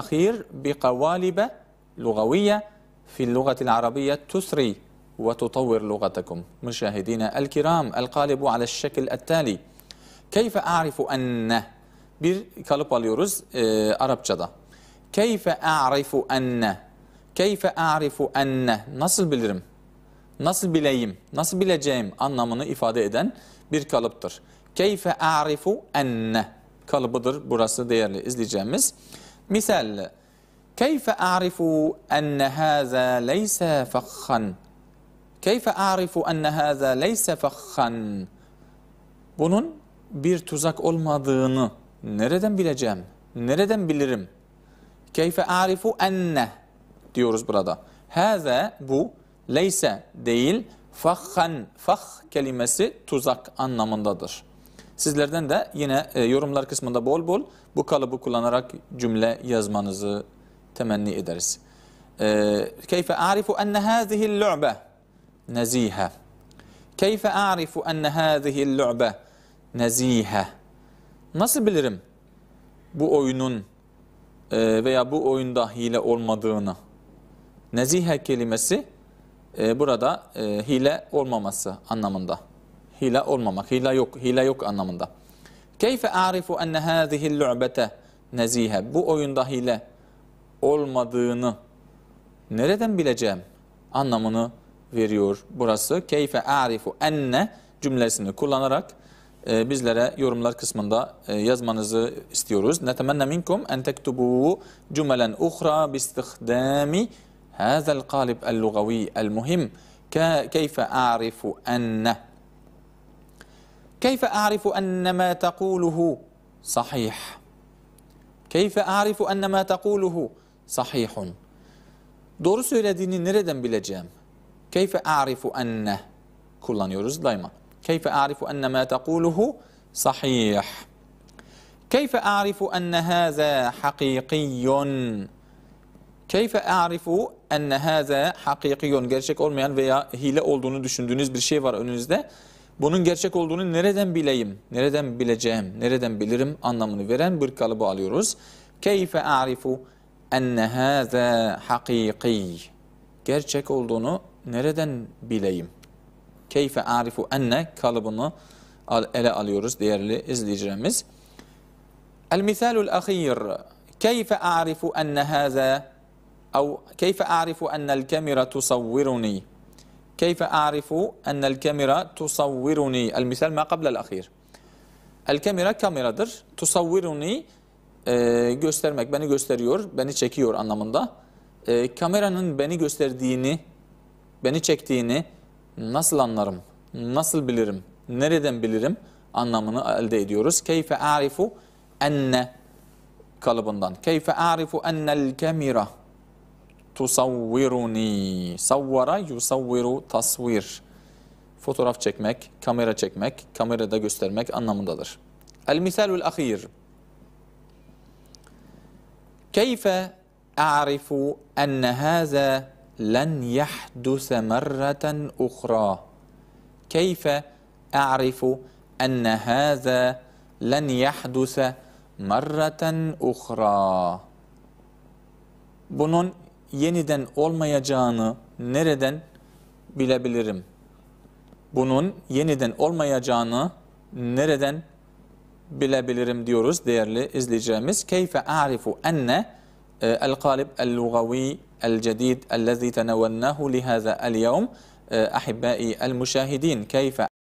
الأخير بقوالب لغوية في اللغة العربية تسري وتطور لغتكم مشاهدينا الكرام القالب على الشكل التالي كيف أعرف أن بكالوباليورز آه، أرب جدا كيف أعرف أن كيف أعرف أن نصل بلرم نصل بليم نصل بلجيم أنمını ifade إذن بير kalıptır كيف أعرف أن kalıbıdır burası değerli جامس Misal, كيف أعرف أن هذا ليس فخا؟ كيف أعرف أن هذا ليس فخا؟ Bunun bir tuzak olmadığını nereden bileceğim? Nereden bilirim? Keyfe arifu enne diyoruz burada. Haza bu leyse değil fakhan fah kelimesi tuzak anlamındadır. Sizlerden de yine e, yorumlar kısmında bol bol bu kalıbı kullanarak cümle yazmanızı temenni ederiz. E, keyfe a'rifu enne hâzihil lu'be nezîhe. Keyfe a'rifu enne hâzihil lu'be nezîhe. Nasıl bilirim bu oyunun e, veya bu oyunda hile olmadığını? Nezihe kelimesi burada hile olmaması anlamında. Hile olmamak. Hile yok. Hile yok anlamında. Keyfe a'rifu enne hâzihil lu'bete nezihe. Bu oyunda hile olmadığını nereden bileceğim anlamını veriyor burası. Keyfe a'rifu enne cümlesini kullanarak e, bizlere yorumlar kısmında e, yazmanızı istiyoruz. Netemenne minkum en tektubu cümelen uhra bistihdami hazel kalib el lugavi el muhim. Keyfe a'rifu enne. كيف أعرف أن ما تقوله صحيح كيف أعرف أن ما تقوله صحيح Doğru söylediğini nereden bileceğim? Keyfe a'rifu enne kullanıyoruz daima. Keyfe a'rifu enne ma taquluhu sahih. Keyfe a'rifu enne haza hakikiyyun. Keyfe a'rifu enne haza hakikiyyun. Gerçek olmayan veya hile olduğunu düşündüğünüz bir şey var önünüzde bunun gerçek olduğunu nereden bileyim, nereden bileceğim, nereden bilirim anlamını veren bir kalıbı alıyoruz. Keyfe a'rifu enne hâzâ hakîkî. Gerçek olduğunu nereden bileyim? Keyfe a'rifu enne kalıbını ele alıyoruz değerli izleyicilerimiz. El misalul ahir. Keyfe a'rifu enne hâzâ? Keyfe a'rifu ennel kamera tusavviruni? كيف أعرف أن الكاميرا تصورني المثال ما قبل الأخير الكاميرا kameradır تصورني e, göstermek beni gösteriyor beni çekiyor anlamında e, kameranın beni gösterdiğini beni çektiğini nasıl anlarım nasıl bilirim nereden bilirim anlamını elde ediyoruz keyfe arifu enne kalıbından keyfe arifu ennel kamera تصورني Savvara yusavviru tasvir. Fotoğraf çekmek, kamera çekmek, kamerada göstermek anlamındadır. El misalul ahir. Keyfe a'rifu enne hâze len yahduse merraten uhra. Keyfe a'rifu enne hâze len yahduse merraten uhra. Bunun yeniden olmayacağını nereden bilebilirim? Bunun yeniden olmayacağını nereden bilebilirim diyoruz değerli izleyeceğimiz. Keyfe a'rifu enne e, el-kalib el-lugavi el-cedid el-lezi tenevvennahu lihaza el-yevm e, ahibbai el-müşahidin. Keyfe